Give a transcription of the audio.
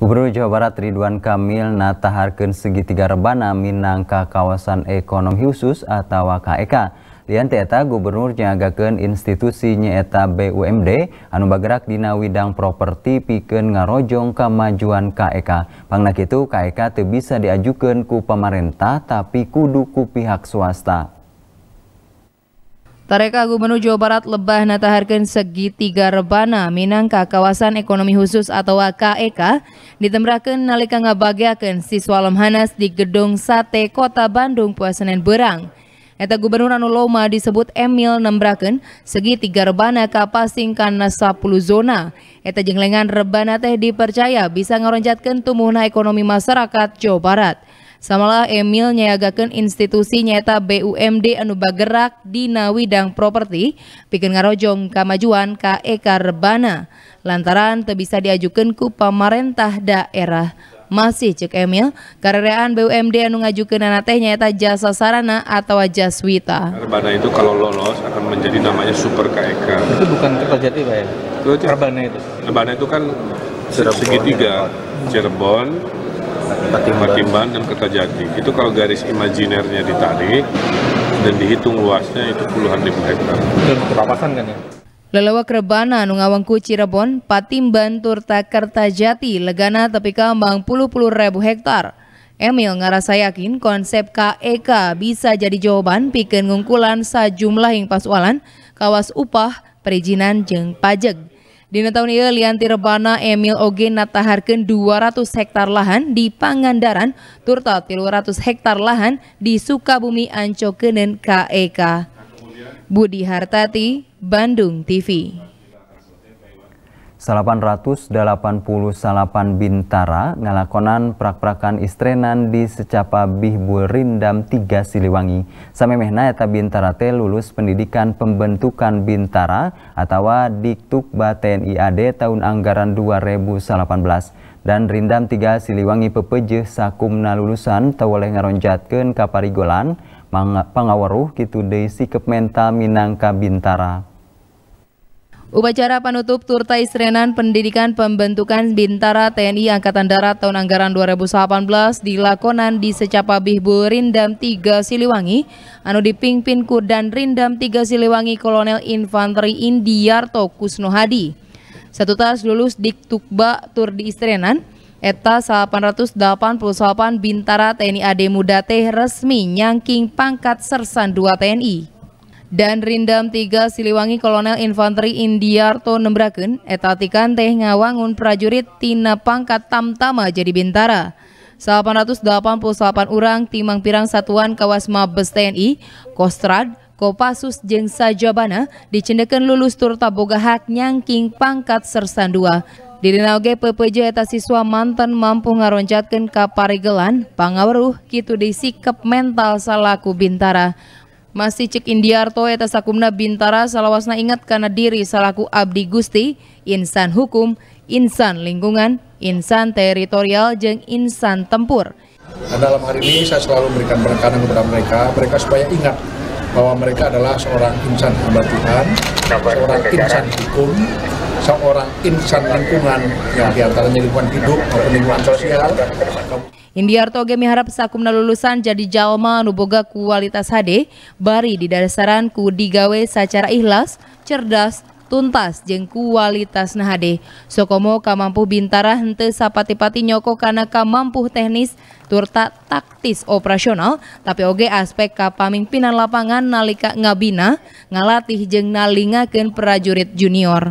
Gubernur Jawa Barat Ridwan Kamil nataharkan segitiga rebana minangka kawasan ekonomi khusus atau KEK. E Lian Teta, gubernur nyagakan institusi nyeta BUMD anu bergerak dina widang properti piken ngarojong kemajuan KEK. Pangnak itu KEK bisa diajukan ku pemerintah tapi kudu ku pihak swasta. Tareka Gubernur Jawa Barat lebah nataharkan segitiga rebana minangka kawasan ekonomi khusus atau KEK ditembakan nalika ngabagiakan siswa lemhanas di gedung sate kota Bandung Senin berang. Eta Gubernur Anuloma disebut Emil nembraken segitiga rebana kapasing karena 10 zona. Eta jenglengan rebana teh dipercaya bisa ngeronjatkan tumbuhna ekonomi masyarakat Jawa Barat samalah Emil nyiagakan institusi nyata BUMD anu bagerak di nawidang properti bikin ngarojong kemajuan ka Rebana lantaran teu bisa diajukan ku pemerintah daerah masih cek Emil karereaan BUMD anu ngajukeun anak teh nyaeta jasa sarana atau jaswita. Karbana itu kalau lolos akan menjadi namanya super KEK. Itu bukan terjadi, Pak ya? Rebana itu. Karbana itu kan segitiga ya? Cirebon, Patimban. dan Kertajati. Itu kalau garis imajinernya ditarik dan dihitung luasnya itu puluhan ribu hektar. Perawasan kan ya? Lelawak Rebana, Nungawangku, Cirebon, Patimban, Turta, Kertajati, Legana, Tepi Kambang, puluh-puluh ribu hektar. Emil ngerasa yakin konsep KEK e bisa jadi jawaban pikir ngungkulan sejumlah yang pasualan, kawas upah, perizinan, jeng pajak. Dina tahun ini, ya, lianti rebana Emil Oge nataharkeun 200 hektar lahan di Pangandaran, turta 300 hektar lahan di Sukabumi Ancokenen KEK. Budi Hartati, Bandung TV. 888 bintara ngalakonan prak-prakan istrenan di secapa bihbul rindam tiga Siliwangi. Samemehna eta bintara teh lulus pendidikan pembentukan bintara atau diktuk TNI AD tahun anggaran 2018 dan Rindam tiga Siliwangi pepejeh sakumna lulusan tawoleh oleh kaparigolan pangawaruh kitu gitu sikep mental minangka bintara. Upacara penutup tur Serenan Pendidikan Pembentukan Bintara TNI Angkatan Darat tahun anggaran 2018 dilakonan di secapabih Bihbu Rindam 3 Siliwangi, anu dipimpin Kudan Rindam tiga Siliwangi Kolonel Infanteri Indiarto Kusnohadi. Satu tas lulus Diktukba Tur di Istrenan, Eta 888 Bintara TNI AD Muda teh resmi nyangking pangkat Sersan 2 TNI dan Rindam 3 Siliwangi Kolonel Infanteri Indiarto Nembraken etatikan teh ngawangun prajurit tina pangkat tamtama jadi bintara 888 orang timang pirang satuan kawas Mabes TNI Kostrad Kopassus jeng sajabana dicendekan lulus turta boga hak nyangking pangkat sersan 2 Dirinaoge PPJ eta siswa mantan mampu ngaroncatkan kaparigelan pangaweruh kitu disikap mental salaku bintara masih cek Indiarto eta sakumna bintara salawasna ingat karena diri salaku abdi Gusti, insan hukum, insan lingkungan, insan teritorial, jeng insan tempur. Dan dalam hari ini saya selalu memberikan penekanan kepada mereka, mereka supaya ingat bahwa mereka adalah seorang insan hamba Tuhan, seorang insan hukum, seorang insan lingkungan yang diantaranya lingkungan hidup maupun lingkungan sosial. Indiarto Gemi harap sakumna lulusan jadi jalma nuboga kualitas HD bari di dasaran ku digawe secara ikhlas, cerdas, tuntas jeng kualitas HD. Sokomo kamampu bintara hente sapati-pati nyoko karena kamampu teknis turta taktis operasional tapi oge aspek kapamimpinan lapangan nalika ngabina ngalatih jeng nalingakin prajurit junior.